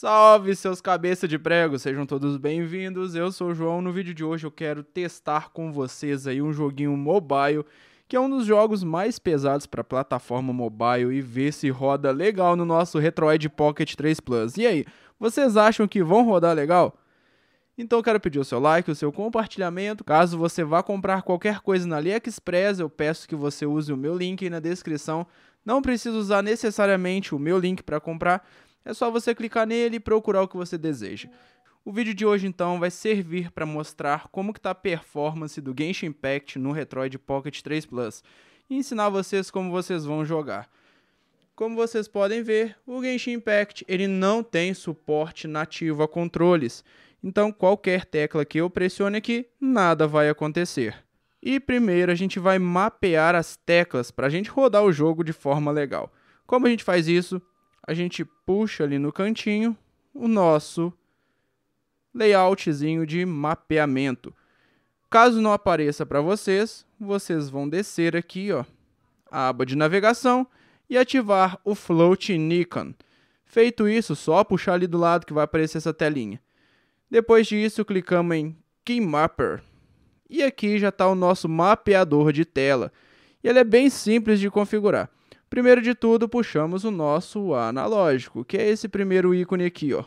Salve seus cabeça de prego, sejam todos bem-vindos. Eu sou o João. No vídeo de hoje eu quero testar com vocês aí um joguinho mobile, que é um dos jogos mais pesados para plataforma mobile e ver se roda legal no nosso Retroid Pocket 3 Plus. E aí, vocês acham que vão rodar legal? Então eu quero pedir o seu like, o seu compartilhamento. Caso você vá comprar qualquer coisa na AliExpress, eu peço que você use o meu link aí na descrição. Não precisa usar necessariamente o meu link para comprar, é só você clicar nele e procurar o que você deseja. O vídeo de hoje então vai servir para mostrar como que está a performance do Genshin Impact no Retroid Pocket 3 Plus e ensinar vocês como vocês vão jogar. Como vocês podem ver, o Genshin Impact ele não tem suporte nativo a controles, então qualquer tecla que eu pressione aqui, nada vai acontecer. E primeiro a gente vai mapear as teclas para a gente rodar o jogo de forma legal. Como a gente faz isso? a gente puxa ali no cantinho o nosso layoutzinho de mapeamento. Caso não apareça para vocês, vocês vão descer aqui, ó, a aba de navegação e ativar o Float Nikon. Feito isso, só puxar ali do lado que vai aparecer essa telinha. Depois disso, clicamos em Keymapper. E aqui já está o nosso mapeador de tela. E ele é bem simples de configurar. Primeiro de tudo, puxamos o nosso analógico, que é esse primeiro ícone aqui, ó.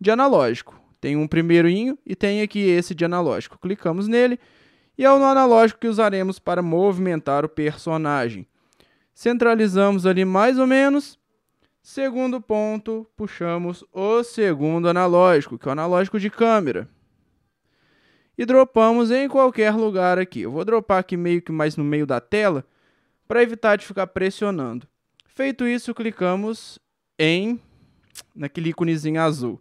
De analógico. Tem um primeirinho e tem aqui esse de analógico. Clicamos nele e é o analógico que usaremos para movimentar o personagem. Centralizamos ali mais ou menos. Segundo ponto, puxamos o segundo analógico, que é o analógico de câmera. E dropamos em qualquer lugar aqui. Eu vou dropar aqui meio que mais no meio da tela, para evitar de ficar pressionando. Feito isso, clicamos em naquele íconezinho azul,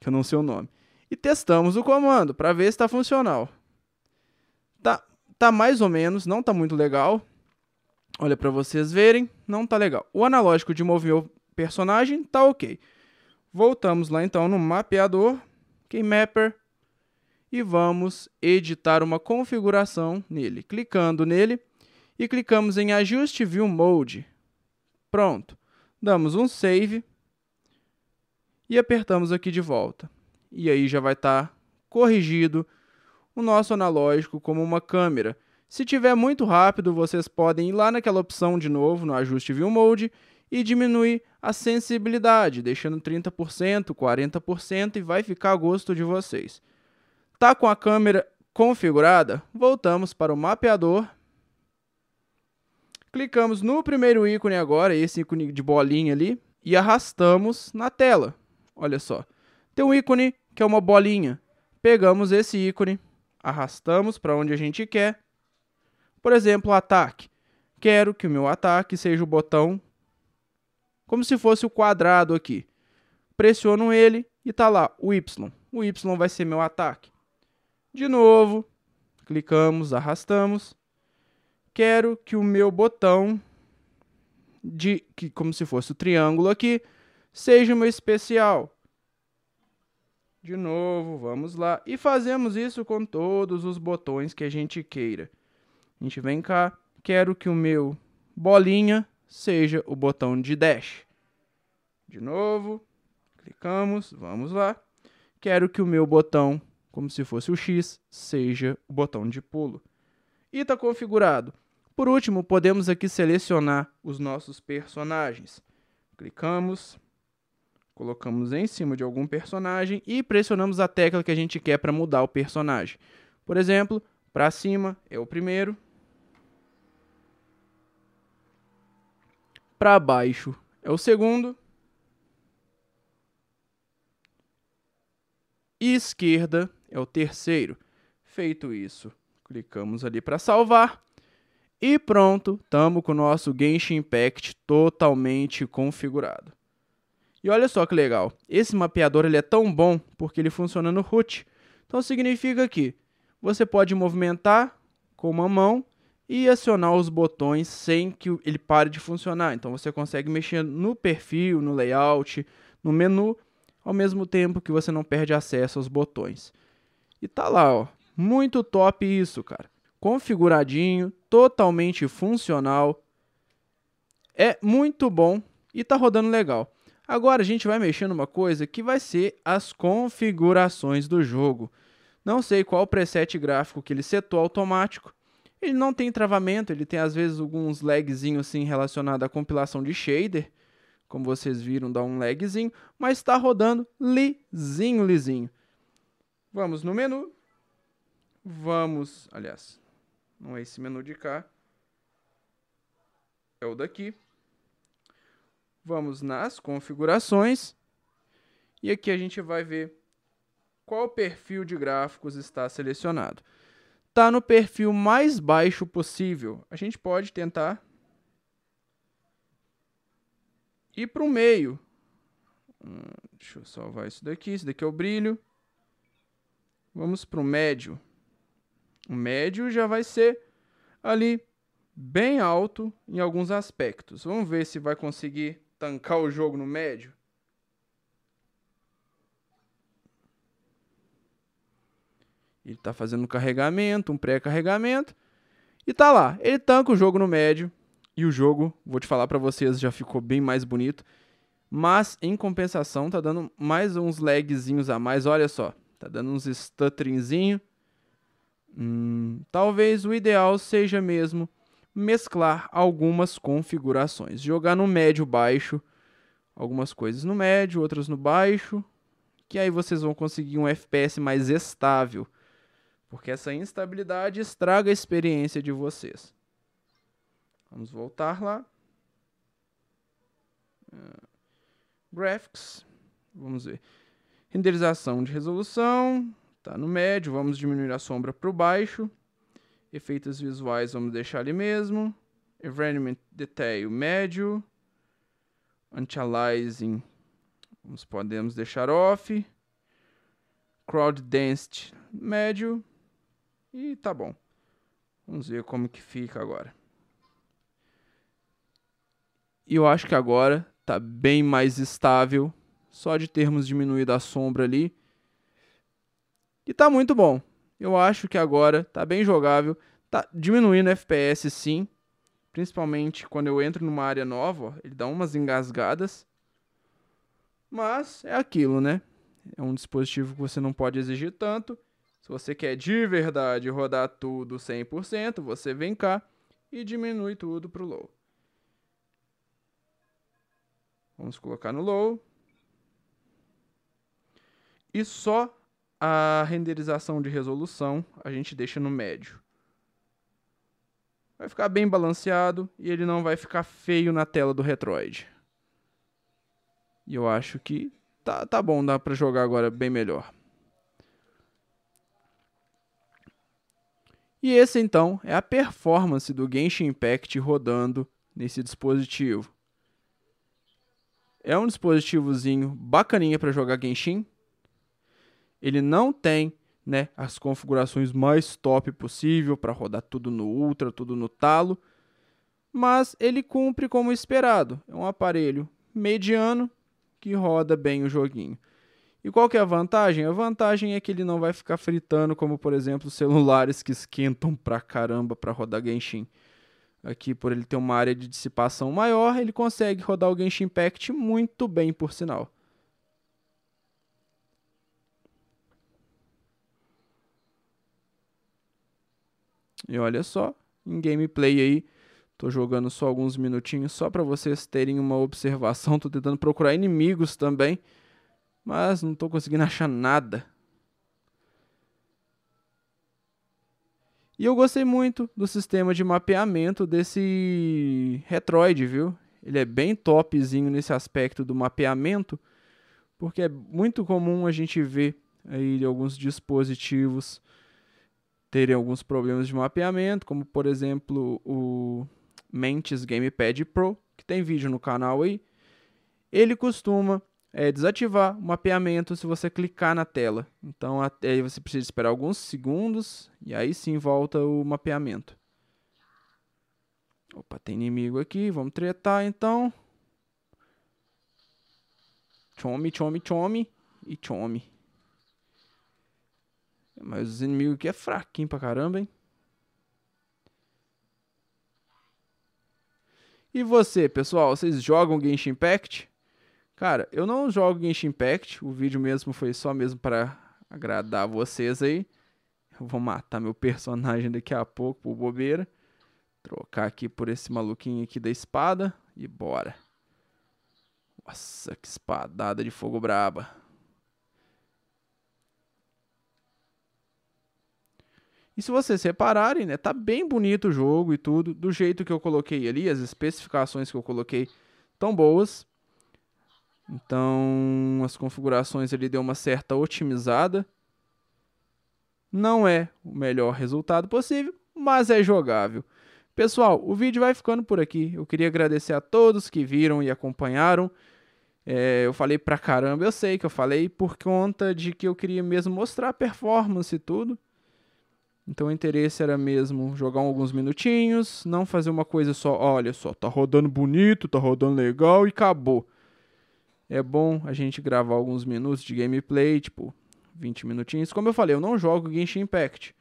que eu não sei o nome, e testamos o comando para ver se está funcional. Tá, tá mais ou menos, não tá muito legal. Olha para vocês verem, não tá legal. O analógico de mover o personagem tá ok. Voltamos lá então no mapeador, keymapper, e vamos editar uma configuração nele. Clicando nele, e clicamos em Ajuste View Mode. Pronto. Damos um Save e apertamos aqui de volta. E aí já vai estar tá corrigido o nosso analógico como uma câmera. Se tiver muito rápido, vocês podem ir lá naquela opção de novo, no Ajuste View Mode, e diminuir a sensibilidade, deixando 30%, 40% e vai ficar a gosto de vocês. Tá com a câmera configurada? Voltamos para o mapeador Clicamos no primeiro ícone agora, esse ícone de bolinha ali, e arrastamos na tela. Olha só. Tem um ícone que é uma bolinha. Pegamos esse ícone, arrastamos para onde a gente quer. Por exemplo, ataque. Quero que o meu ataque seja o botão como se fosse o quadrado aqui. Pressiono ele e tá lá o Y. O Y vai ser meu ataque. De novo, clicamos, arrastamos quero que o meu botão de que como se fosse o triângulo aqui seja o meu especial. De novo, vamos lá. E fazemos isso com todos os botões que a gente queira. A gente vem cá, quero que o meu bolinha seja o botão de dash. De novo, clicamos, vamos lá. Quero que o meu botão, como se fosse o X, seja o botão de pulo. E está configurado. Por último, podemos aqui selecionar os nossos personagens. Clicamos, colocamos em cima de algum personagem e pressionamos a tecla que a gente quer para mudar o personagem. Por exemplo, para cima é o primeiro, para baixo é o segundo, e esquerda é o terceiro. Feito isso, clicamos ali para salvar e pronto, tamo com o nosso Genshin Impact totalmente configurado. E olha só que legal, esse mapeador ele é tão bom porque ele funciona no root. Então significa que você pode movimentar com uma mão e acionar os botões sem que ele pare de funcionar. Então você consegue mexer no perfil, no layout, no menu, ao mesmo tempo que você não perde acesso aos botões. E tá lá, ó. Muito top isso, cara configuradinho, totalmente funcional. É muito bom e tá rodando legal. Agora a gente vai mexer numa coisa que vai ser as configurações do jogo. Não sei qual preset gráfico que ele setou automático. Ele não tem travamento, ele tem às vezes alguns lagzinhos assim relacionado à compilação de shader. Como vocês viram, dá um lagzinho, mas está rodando lisinho, lisinho. Vamos no menu. Vamos, aliás, não é esse menu de cá. É o daqui. Vamos nas configurações. E aqui a gente vai ver qual perfil de gráficos está selecionado. Está no perfil mais baixo possível. A gente pode tentar ir para o meio. Hum, deixa eu salvar isso daqui. Isso daqui é o brilho. Vamos para o médio. O médio já vai ser ali bem alto em alguns aspectos. Vamos ver se vai conseguir tancar o jogo no médio. Ele está fazendo um carregamento, um pré-carregamento. E tá lá. Ele tanca o jogo no médio. E o jogo, vou te falar para vocês, já ficou bem mais bonito. Mas, em compensação, tá dando mais uns lagzinhos a mais. Olha só. Tá dando uns stutteringzinho. Hum, talvez o ideal seja mesmo mesclar algumas configurações. Jogar no médio baixo, algumas coisas no médio, outras no baixo, que aí vocês vão conseguir um FPS mais estável, porque essa instabilidade estraga a experiência de vocês. Vamos voltar lá. Uh, graphics, vamos ver. Renderização de resolução, Tá no médio, vamos diminuir a sombra para o baixo. Efeitos visuais vamos deixar ali mesmo. Environment Detail médio. Anti-aliasing podemos deixar off. Crowd Density médio. E tá bom. Vamos ver como que fica agora. E eu acho que agora tá bem mais estável. Só de termos diminuído a sombra ali. E tá muito bom. Eu acho que agora tá bem jogável. Tá diminuindo FPS sim. Principalmente quando eu entro numa área nova, ó, ele dá umas engasgadas. Mas é aquilo, né? É um dispositivo que você não pode exigir tanto. Se você quer de verdade rodar tudo 100%, você vem cá e diminui tudo pro low. Vamos colocar no low. E só a renderização de resolução a gente deixa no médio. Vai ficar bem balanceado e ele não vai ficar feio na tela do Retroid. E eu acho que tá, tá bom, dá para jogar agora bem melhor. E esse então é a performance do Genshin Impact rodando nesse dispositivo. É um dispositivozinho bacaninha para jogar Genshin, ele não tem né, as configurações mais top possível para rodar tudo no ultra, tudo no talo, mas ele cumpre como esperado. É um aparelho mediano que roda bem o joguinho. E qual que é a vantagem? A vantagem é que ele não vai ficar fritando como, por exemplo, celulares que esquentam pra caramba para rodar Genshin. Aqui, por ele ter uma área de dissipação maior, ele consegue rodar o Genshin Impact muito bem, por sinal. E olha só, em gameplay aí, tô jogando só alguns minutinhos só para vocês terem uma observação. Tô tentando procurar inimigos também, mas não tô conseguindo achar nada. E eu gostei muito do sistema de mapeamento desse Retroid, viu? Ele é bem topzinho nesse aspecto do mapeamento, porque é muito comum a gente ver aí alguns dispositivos terem alguns problemas de mapeamento, como por exemplo o Mentes Gamepad Pro, que tem vídeo no canal aí. Ele costuma é, desativar o mapeamento se você clicar na tela. Então até você precisa esperar alguns segundos e aí sim volta o mapeamento. Opa, tem inimigo aqui, vamos tretar então. Chome, chome, chome e chome. Mas os inimigos aqui é fraquinho pra caramba, hein? E você, pessoal, vocês jogam Genshin Impact? Cara, eu não jogo Genshin Impact, o vídeo mesmo foi só mesmo para agradar vocês aí. Eu vou matar meu personagem daqui a pouco por bobeira. Trocar aqui por esse maluquinho aqui da espada e bora. Nossa, que espadada de fogo braba. E se vocês repararem, né, tá bem bonito o jogo e tudo, do jeito que eu coloquei ali, as especificações que eu coloquei tão boas. Então, as configurações ele deu uma certa otimizada. Não é o melhor resultado possível, mas é jogável. Pessoal, o vídeo vai ficando por aqui. Eu queria agradecer a todos que viram e acompanharam. É, eu falei pra caramba, eu sei que eu falei por conta de que eu queria mesmo mostrar a performance e tudo. Então o interesse era mesmo jogar alguns minutinhos, não fazer uma coisa só, olha só, tá rodando bonito, tá rodando legal e acabou. É bom a gente gravar alguns minutos de gameplay, tipo 20 minutinhos. Como eu falei, eu não jogo Genshin Impact.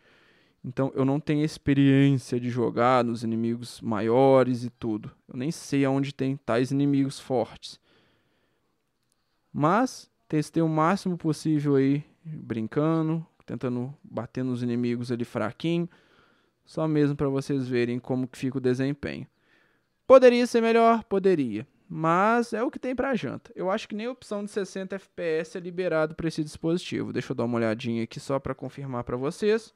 Então eu não tenho experiência de jogar nos inimigos maiores e tudo. Eu nem sei aonde tem tais inimigos fortes. Mas testei o máximo possível aí, brincando, tentando bater nos inimigos ali fraquinho, só mesmo para vocês verem como que fica o desempenho. Poderia ser melhor? Poderia. Mas é o que tem para janta. Eu acho que nem a opção de 60 FPS é liberado para esse dispositivo. Deixa eu dar uma olhadinha aqui só para confirmar para vocês.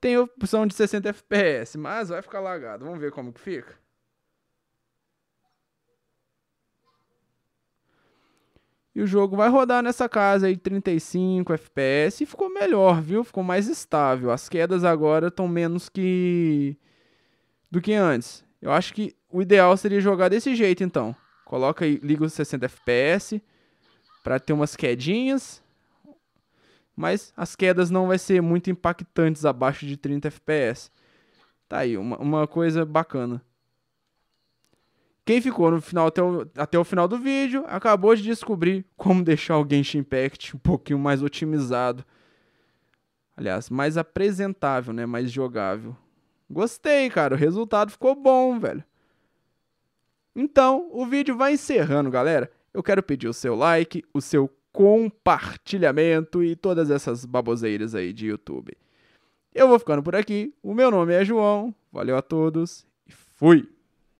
Tem a opção de 60 FPS, mas vai ficar lagado. Vamos ver como que fica. E o jogo vai rodar nessa casa aí 35 FPS e ficou melhor, viu? Ficou mais estável. As quedas agora estão menos que do que antes. Eu acho que o ideal seria jogar desse jeito então. Coloca aí, liga os 60 FPS para ter umas quedinhas. Mas as quedas não vai ser muito impactantes abaixo de 30 FPS. Tá aí, uma, uma coisa bacana. Quem ficou no final até o, até o final do vídeo acabou de descobrir como deixar o Genshin Impact um pouquinho mais otimizado. Aliás, mais apresentável, né? Mais jogável. Gostei, cara. O resultado ficou bom, velho. Então, o vídeo vai encerrando, galera. Eu quero pedir o seu like, o seu compartilhamento e todas essas baboseiras aí de YouTube. Eu vou ficando por aqui. O meu nome é João. Valeu a todos e fui!